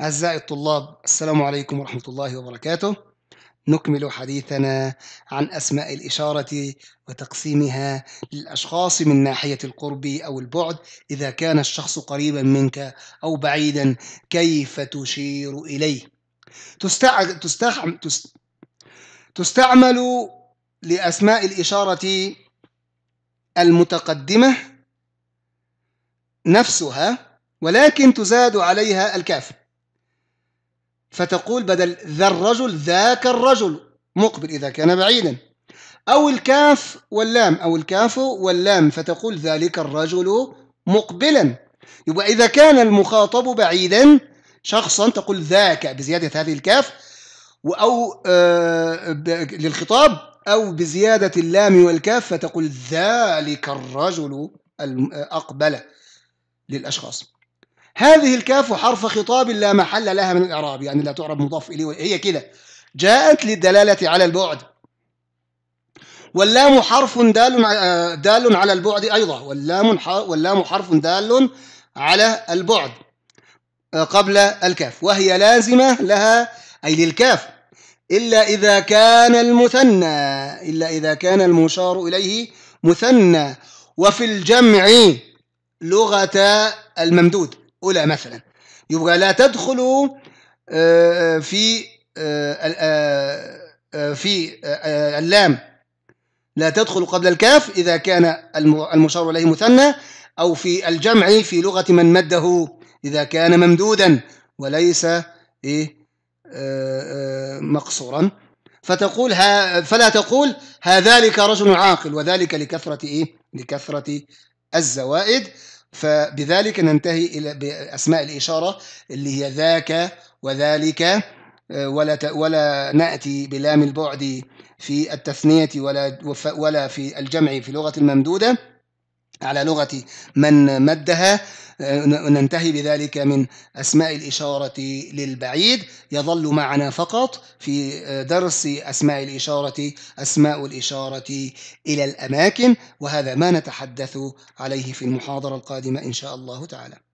أعزائي الطلاب السلام عليكم ورحمة الله وبركاته نكمل حديثنا عن أسماء الإشارة وتقسيمها للأشخاص من ناحية القرب أو البعد إذا كان الشخص قريبا منك أو بعيدا كيف تشير إليه تستع... تستع... تستعمل لأسماء الإشارة المتقدمة نفسها ولكن تزاد عليها الكاف فتقول بدل ذا الرجل ذاك الرجل مقبل إذا كان بعيدا أو الكاف واللام أو الكاف واللام فتقول ذلك الرجل مقبلا يبقى إذا كان المخاطب بعيدا شخصا تقول ذاك بزيادة هذه الكاف أو آه، للخطاب أو بزيادة اللام والكاف فتقول ذلك الرجل أقبل للأشخاص هذه الكاف حرف خطاب لا محل لها من الإعراب يعني لا تعرب مضاف إليه هي كده جاءت للدلالة على البعد واللام حرف دال دال على البعد أيضا واللام واللام حرف دال على البعد قبل الكاف وهي لازمة لها أي للكاف إلا إذا كان المثنى إلا إذا كان المشار إليه مثنى وفي الجمع لغة الممدود أولى مثلا يبقى لا تدخلوا آه، في آه، آه، في اللام لا تدخل قبل الكاف إذا كان المشار إليه مثنى أو في الجمع في لغة من مده إذا كان ممدودا وليس إيه مقصورا فتقول ها فلا تقول هذلك رجل عاقل وذلك لكثرة إيه لكثرة الزوائد فبذلك ننتهي إلى بأسماء الإشارة اللي هي ذاك وذلك آه، ولا ولا نأتي بلام البعد في التثنية ولا ولا في الجمع في لغة الممدودة على لغة من مدها ننتهي بذلك من أسماء الإشارة للبعيد يظل معنا فقط في درس أسماء الإشارة أسماء الإشارة إلى الأماكن وهذا ما نتحدث عليه في المحاضرة القادمة إن شاء الله تعالى